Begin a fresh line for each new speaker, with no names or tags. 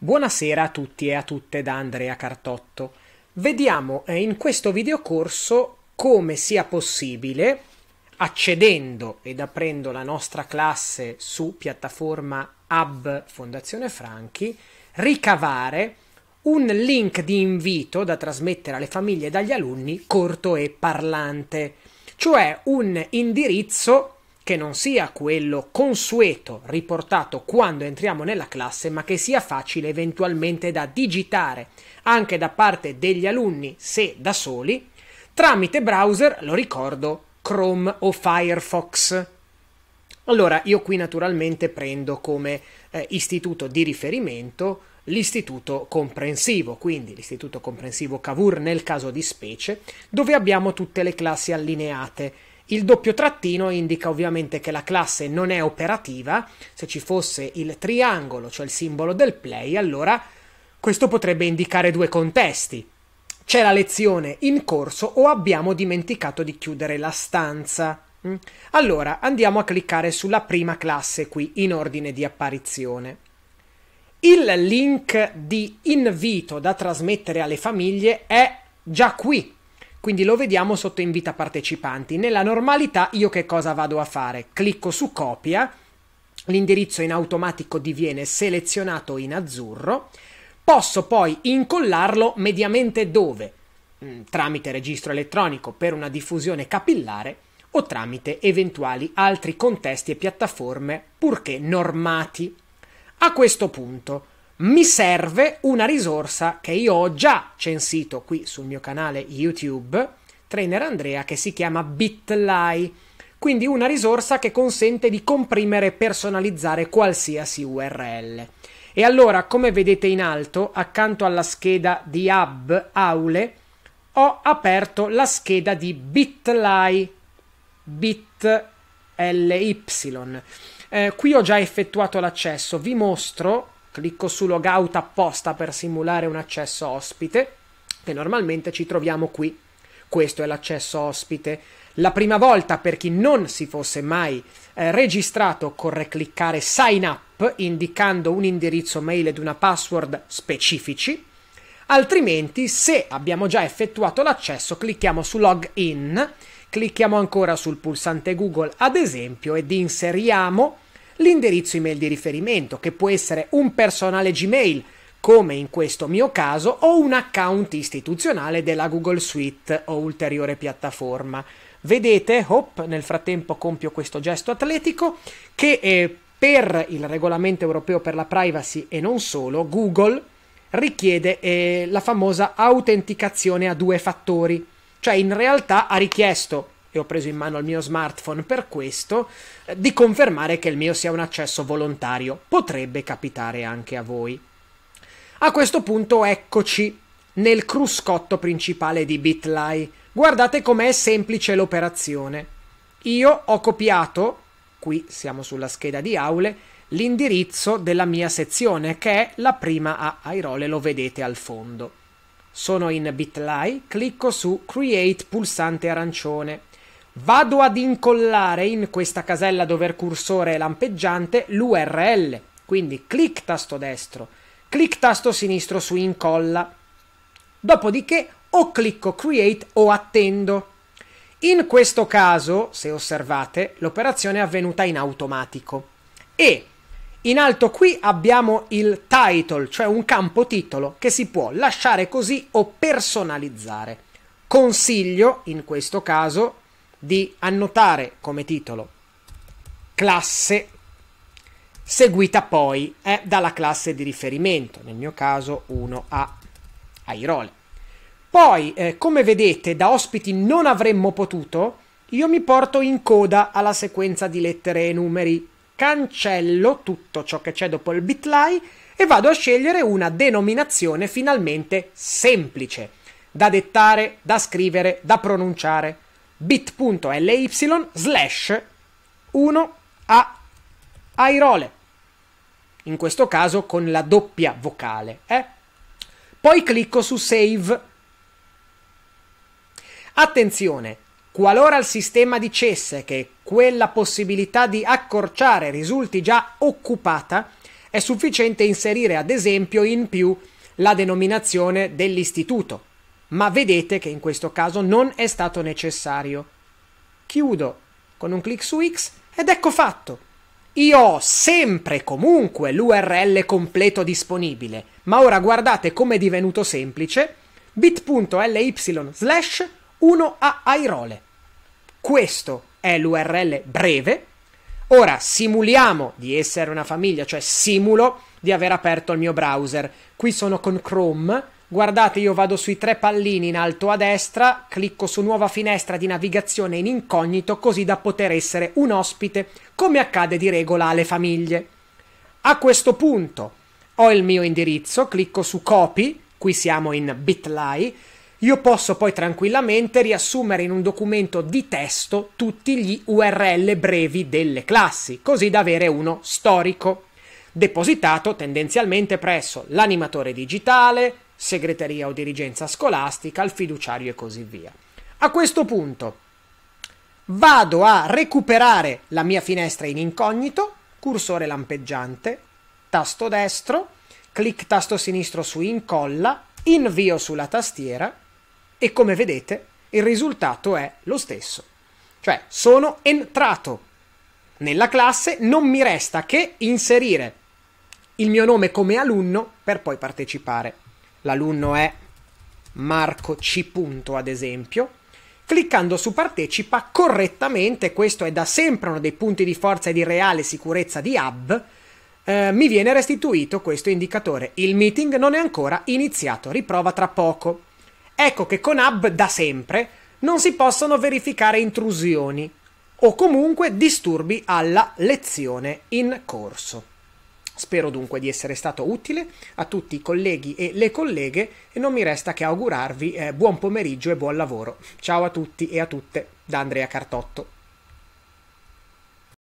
Buonasera a tutti e a tutte da Andrea Cartotto. Vediamo eh, in questo videocorso come sia possibile, accedendo ed aprendo la nostra classe su piattaforma Hub Fondazione Franchi, ricavare un link di invito da trasmettere alle famiglie e dagli alunni corto e parlante, cioè un indirizzo che non sia quello consueto riportato quando entriamo nella classe, ma che sia facile eventualmente da digitare anche da parte degli alunni se da soli, tramite browser, lo ricordo, Chrome o Firefox. Allora io qui naturalmente prendo come eh, istituto di riferimento l'istituto comprensivo, quindi l'istituto comprensivo Cavour nel caso di specie, dove abbiamo tutte le classi allineate il doppio trattino indica ovviamente che la classe non è operativa, se ci fosse il triangolo, cioè il simbolo del play, allora questo potrebbe indicare due contesti. C'è la lezione in corso o abbiamo dimenticato di chiudere la stanza. Mm? Allora andiamo a cliccare sulla prima classe qui in ordine di apparizione. Il link di invito da trasmettere alle famiglie è già qui quindi lo vediamo sotto invita partecipanti. Nella normalità io che cosa vado a fare? Clicco su copia, l'indirizzo in automatico diviene selezionato in azzurro, posso poi incollarlo mediamente dove? Mm, tramite registro elettronico per una diffusione capillare o tramite eventuali altri contesti e piattaforme purché normati. A questo punto mi serve una risorsa che io ho già censito qui sul mio canale YouTube, Trainer Andrea, che si chiama Bitly. Quindi una risorsa che consente di comprimere e personalizzare qualsiasi URL. E allora, come vedete in alto, accanto alla scheda di hub aule, ho aperto la scheda di bitly, bit Eh, qui ho già effettuato l'accesso, vi mostro Clicco su logout apposta per simulare un accesso ospite, che normalmente ci troviamo qui. Questo è l'accesso ospite. La prima volta, per chi non si fosse mai eh, registrato, occorre cliccare Sign Up indicando un indirizzo mail ed una password specifici. Altrimenti, se abbiamo già effettuato l'accesso, clicchiamo su Login, clicchiamo ancora sul pulsante Google, ad esempio, ed inseriamo l'indirizzo email di riferimento, che può essere un personale Gmail, come in questo mio caso, o un account istituzionale della Google Suite o ulteriore piattaforma. Vedete, hop, nel frattempo compio questo gesto atletico, che eh, per il regolamento europeo per la privacy e non solo, Google richiede eh, la famosa autenticazione a due fattori, cioè in realtà ha richiesto e ho preso in mano il mio smartphone per questo, eh, di confermare che il mio sia un accesso volontario. Potrebbe capitare anche a voi. A questo punto eccoci nel cruscotto principale di Bitly. Guardate com'è semplice l'operazione. Io ho copiato, qui siamo sulla scheda di aule, l'indirizzo della mia sezione che è la prima a Airole, lo vedete al fondo. Sono in Bitly, clicco su Create pulsante arancione Vado ad incollare in questa casella dove il cursore è lampeggiante l'URL, quindi clic tasto destro, clic tasto sinistro su incolla. Dopodiché o clicco create o attendo. In questo caso, se osservate, l'operazione è avvenuta in automatico. E in alto qui abbiamo il title, cioè un campo titolo che si può lasciare così o personalizzare. Consiglio, in questo caso, di annotare come titolo classe seguita poi eh, dalla classe di riferimento, nel mio caso 1A Airole. Poi, eh, come vedete, da ospiti non avremmo potuto, io mi porto in coda alla sequenza di lettere e numeri, cancello tutto ciò che c'è dopo il bitly e vado a scegliere una denominazione finalmente semplice, da dettare, da scrivere, da pronunciare bit.ly slash 1 a airole, in questo caso con la doppia vocale. Eh? Poi clicco su Save. Attenzione, qualora il sistema dicesse che quella possibilità di accorciare risulti già occupata, è sufficiente inserire ad esempio in più la denominazione dell'istituto ma vedete che in questo caso non è stato necessario. Chiudo con un clic su X ed ecco fatto. Io ho sempre comunque l'URL completo disponibile, ma ora guardate come è divenuto semplice bit.ly slash 1airole. Questo è l'URL breve. Ora simuliamo di essere una famiglia, cioè simulo di aver aperto il mio browser. Qui sono con Chrome Guardate, io vado sui tre pallini in alto a destra, clicco su nuova finestra di navigazione in incognito così da poter essere un ospite, come accade di regola alle famiglie. A questo punto ho il mio indirizzo, clicco su copy, qui siamo in bit.ly, io posso poi tranquillamente riassumere in un documento di testo tutti gli URL brevi delle classi, così da avere uno storico, depositato tendenzialmente presso l'animatore digitale, segreteria o dirigenza scolastica, al fiduciario e così via. A questo punto vado a recuperare la mia finestra in incognito, cursore lampeggiante, tasto destro, clic tasto sinistro su incolla, invio sulla tastiera e come vedete il risultato è lo stesso. Cioè sono entrato nella classe, non mi resta che inserire il mio nome come alunno per poi partecipare l'alunno è Marco C. ad esempio, cliccando su partecipa correttamente, questo è da sempre uno dei punti di forza e di reale sicurezza di Hub, eh, mi viene restituito questo indicatore. Il meeting non è ancora iniziato, riprova tra poco. Ecco che con Hub da sempre non si possono verificare intrusioni o comunque disturbi alla lezione in corso. Spero dunque di essere stato utile a tutti i colleghi e le colleghe e non mi resta che augurarvi eh, buon pomeriggio e buon lavoro. Ciao a tutti e a tutte da Andrea Cartotto.